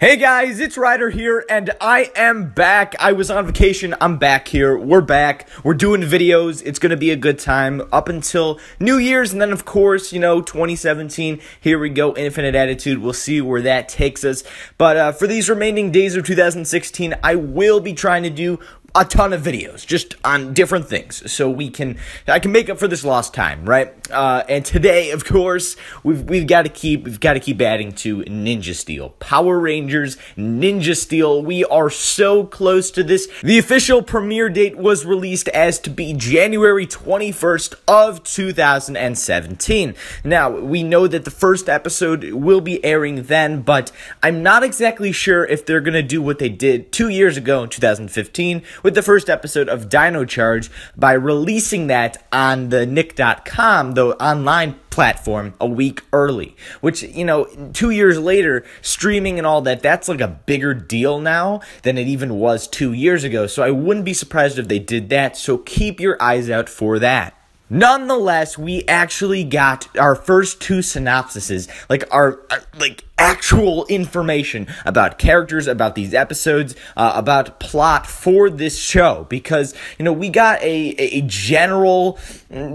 Hey guys, it's Ryder here, and I am back. I was on vacation. I'm back here. We're back. We're doing videos. It's going to be a good time up until New Year's, and then, of course, you know, 2017. Here we go. Infinite Attitude. We'll see where that takes us. But uh, for these remaining days of 2016, I will be trying to do a ton of videos just on different things so we can i can make up for this lost time right uh, and today of course we've, we've got to keep we've got to keep adding to ninja steel power rangers ninja steel we are so close to this the official premiere date was released as to be january 21st of 2017 now we know that the first episode will be airing then but i'm not exactly sure if they're gonna do what they did two years ago in 2015 with the first episode of Dino Charge by releasing that on the Nick.com, the online platform, a week early. Which, you know, two years later, streaming and all that, that's like a bigger deal now than it even was two years ago. So I wouldn't be surprised if they did that. So keep your eyes out for that. Nonetheless, we actually got our first two synopsises, like our uh, like actual information about characters, about these episodes, uh, about plot for this show because you know we got a a general,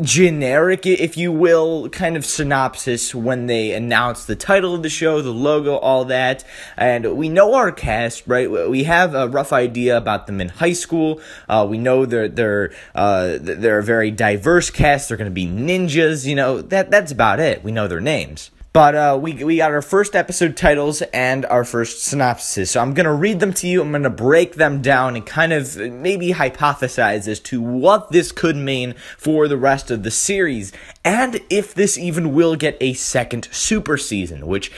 generic, if you will, kind of synopsis when they announced the title of the show, the logo, all that, and we know our cast, right? We have a rough idea about them in high school. Uh, we know they're they're uh, they're a very diverse cast. They're going to be ninjas. You know that that's about it. We know their names. But uh, we, we got our first episode titles and our first synopses. So I'm going to read them to you. I'm going to break them down and kind of maybe hypothesize as to what this could mean for the rest of the series and if this even will get a second super season, which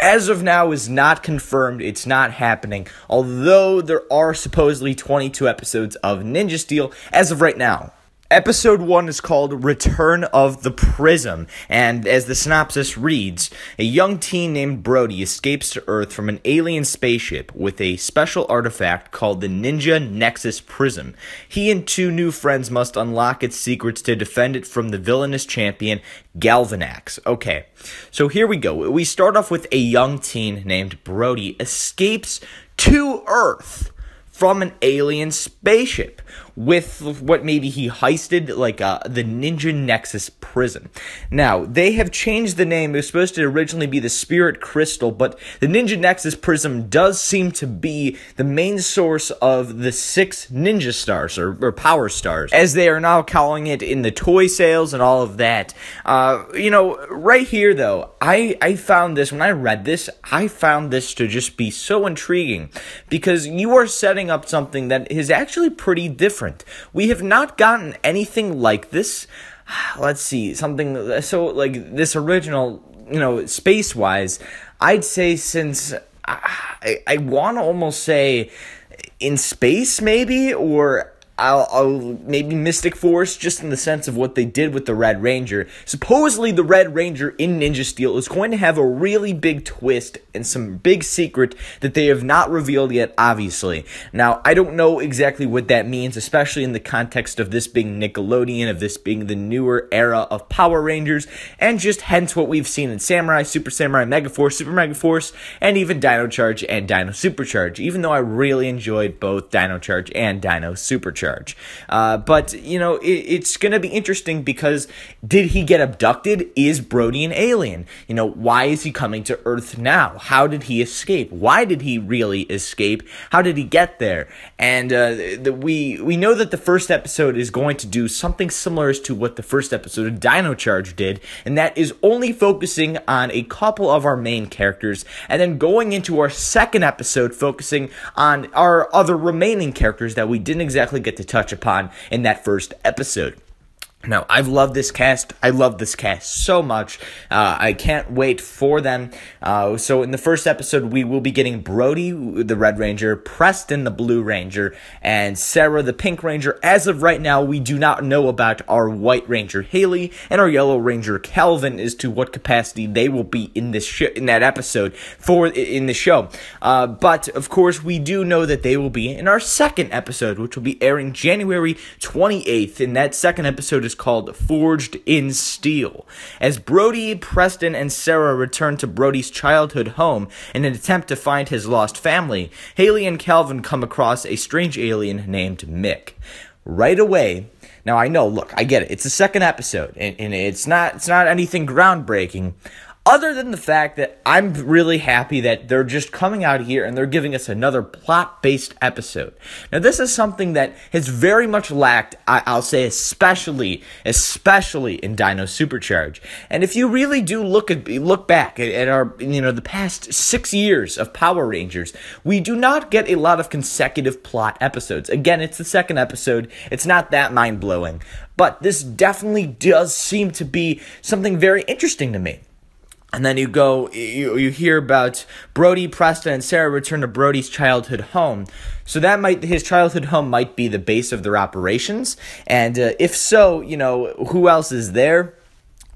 as of now is not confirmed. It's not happening. Although there are supposedly 22 episodes of Ninja Steel as of right now. Episode 1 is called Return of the Prism, and as the synopsis reads, a young teen named Brody escapes to Earth from an alien spaceship with a special artifact called the Ninja Nexus Prism. He and two new friends must unlock its secrets to defend it from the villainous champion Galvanax. Okay, so here we go. We start off with a young teen named Brody escapes to Earth from an alien spaceship with what maybe he heisted, like uh, the Ninja Nexus prison. Now, they have changed the name. It was supposed to originally be the Spirit Crystal, but the Ninja Nexus prism does seem to be the main source of the six Ninja Stars, or, or Power Stars, as they are now calling it in the toy sales and all of that. Uh, you know, right here, though, I, I found this, when I read this, I found this to just be so intriguing because you are setting up something that is actually pretty different different. We have not gotten anything like this. Let's see, something so like this original, you know, space wise, I'd say since I, I want to almost say in space maybe or I'll, I'll, maybe Mystic Force, just in the sense of what they did with the Red Ranger. Supposedly, the Red Ranger in Ninja Steel is going to have a really big twist and some big secret that they have not revealed yet, obviously. Now, I don't know exactly what that means, especially in the context of this being Nickelodeon, of this being the newer era of Power Rangers, and just hence what we've seen in Samurai, Super Samurai, Mega Force, Super Mega Force, and even Dino Charge and Dino Supercharge, even though I really enjoyed both Dino Charge and Dino Supercharge charge. Uh, but, you know, it, it's going to be interesting because did he get abducted? Is Brody an alien? You know, why is he coming to Earth now? How did he escape? Why did he really escape? How did he get there? And uh, the, we, we know that the first episode is going to do something similar to what the first episode of Dino Charge did, and that is only focusing on a couple of our main characters, and then going into our second episode, focusing on our other remaining characters that we didn't exactly get get to touch upon in that first episode. Now I've loved this cast. I love this cast so much. Uh, I can't wait for them. Uh, so, in the first episode, we will be getting Brody, the Red Ranger, Preston, the Blue Ranger, and Sarah, the Pink Ranger. As of right now, we do not know about our White Ranger, Haley, and our Yellow Ranger, Calvin, as to what capacity they will be in this sh- in that episode for in the show. Uh, but of course, we do know that they will be in our second episode, which will be airing January 28th. In that second episode is is called Forged in Steel. As Brody, Preston, and Sarah return to Brody's childhood home in an attempt to find his lost family, Haley and Calvin come across a strange alien named Mick. Right away, now I know, look, I get it. It's the second episode, and, and it's not it's not anything groundbreaking. Other than the fact that I'm really happy that they're just coming out here and they're giving us another plot based episode. Now, this is something that has very much lacked, I- will say, especially, especially in Dino Supercharge. And if you really do look at, look back at, at our, you know, the past six years of Power Rangers, we do not get a lot of consecutive plot episodes. Again, it's the second episode. It's not that mind blowing, but this definitely does seem to be something very interesting to me. And then you go, you, you hear about Brody, Preston, and Sarah return to Brody's childhood home. So that might, his childhood home might be the base of their operations. And uh, if so, you know, who else is there?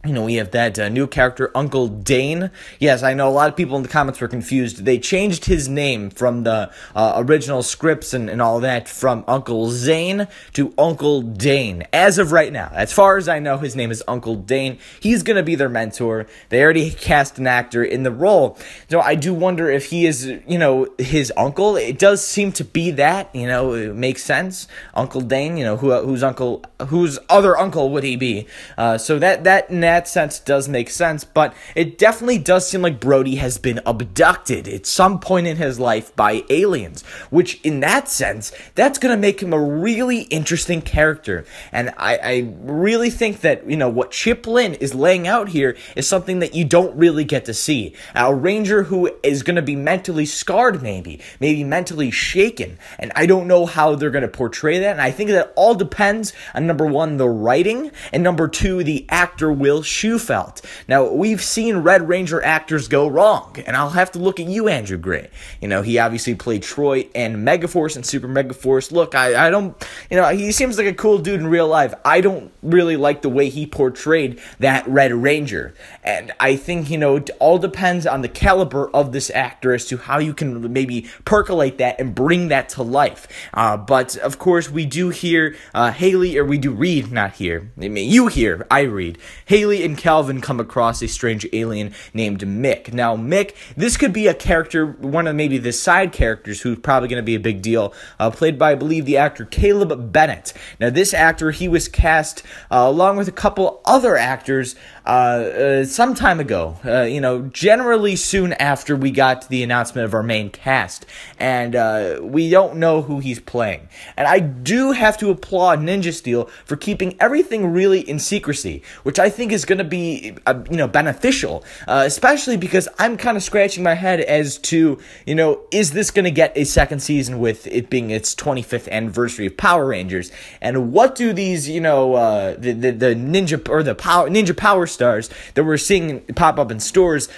you know, we have that uh, new character, Uncle Dane. Yes, I know a lot of people in the comments were confused. They changed his name from the uh, original scripts and, and all that from Uncle Zane to Uncle Dane. As of right now, as far as I know, his name is Uncle Dane. He's going to be their mentor. They already cast an actor in the role. So I do wonder if he is, you know, his uncle. It does seem to be that, you know, it makes sense. Uncle Dane, you know, who, whose uncle, whose other uncle would he be? Uh, so that, that, that sense does make sense, but it definitely does seem like Brody has been abducted at some point in his life by aliens, which in that sense, that's gonna make him a really interesting character. And I, I really think that, you know, what Chip Lynn is laying out here is something that you don't really get to see. A ranger who is gonna be mentally scarred, maybe, maybe mentally shaken. And I don't know how they're gonna portray that. And I think that all depends on number one, the writing, and number two, the actor will Phil Schufelt. Now, we've seen Red Ranger actors go wrong, and I'll have to look at you, Andrew Gray. You know, he obviously played Troy and Megaforce and Super Megaforce. Look, I, I don't, you know, he seems like a cool dude in real life. I don't really like the way he portrayed that Red Ranger. And I think, you know, it all depends on the caliber of this actor as to how you can maybe percolate that and bring that to life. Uh, but of course, we do hear uh, Haley, or we do read, not hear. I mean, you hear, I read. Haley and Calvin come across a strange alien named Mick. Now, Mick, this could be a character, one of maybe the side characters who's probably going to be a big deal, uh, played by, I believe, the actor Caleb Bennett. Now, this actor, he was cast uh, along with a couple other actors uh, uh some time ago, uh, you know, generally soon after we got the announcement of our main cast. And uh, we don't know who he's playing. And I do have to applaud Ninja Steel for keeping everything really in secrecy, which I think is going to be uh, you know beneficial, uh, especially because I'm kind of scratching my head as to you know is this going to get a second season with it being its 25th anniversary of Power Rangers, and what do these you know uh, the, the, the ninja or the power ninja power stars that we're seeing pop up in stores,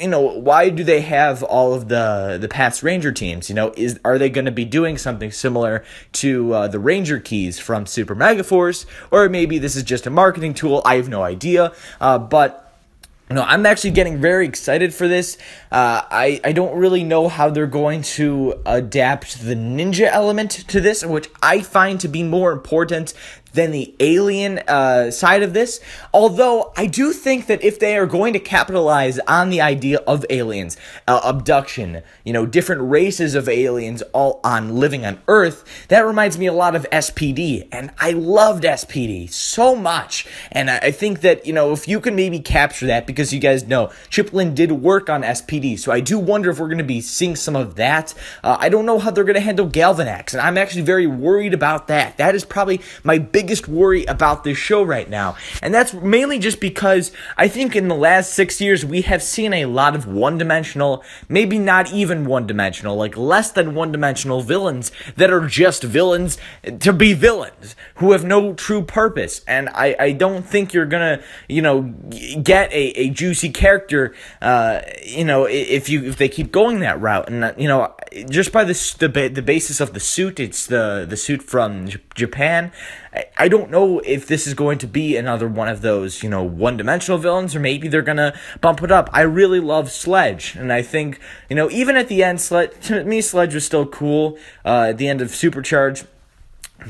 you know why do they have all of the the past Ranger teams? You know is are they going to be doing something similar to uh, the Ranger keys from Super Mega Force, or maybe this is just a marketing tool? I have no idea. Uh, but no, I'm actually getting very excited for this. Uh, I, I don't really know how they're going to adapt the ninja element to this, which I find to be more important than the alien uh, side of this. Although I do think that if they are going to capitalize on the idea of aliens, uh, abduction, you know, different races of aliens all on living on Earth, that reminds me a lot of SPD. And I loved SPD so much. And I, I think that, you know, if you can maybe capture that, because you guys know Chiplin did work on SPD. So I do wonder if we're going to be seeing some of that. Uh, I don't know how they're going to handle Galvanax. And I'm actually very worried about that. That is probably my biggest biggest worry about this show right now. And that's mainly just because I think in the last six years, we have seen a lot of one dimensional, maybe not even one dimensional, like less than one dimensional villains that are just villains to be villains who have no true purpose. And I, I don't think you're gonna, you know, get a, a juicy character, uh, you know, if you, if they keep going that route. And, uh, you know, just by the the, the basis of the suit, it's the, the suit from Japan. I don't know if this is going to be another one of those, you know, one dimensional villains, or maybe they're going to bump it up. I really love Sledge, and I think, you know, even at the end, Sledge, to me, Sledge was still cool uh, at the end of Supercharge.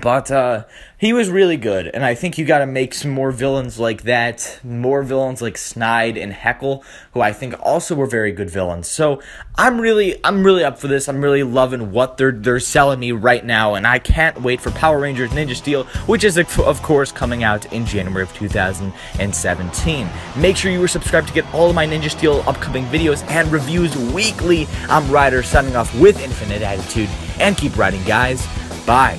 But uh, he was really good, and I think you got to make some more villains like that, more villains like Snide and Heckle, who I think also were very good villains. So I'm really, I'm really up for this. I'm really loving what they're they're selling me right now, and I can't wait for Power Rangers Ninja Steel, which is of course coming out in January of 2017. Make sure you are subscribed to get all of my Ninja Steel upcoming videos and reviews weekly. I'm Ryder signing off with Infinite Attitude, and keep riding, guys. Bye.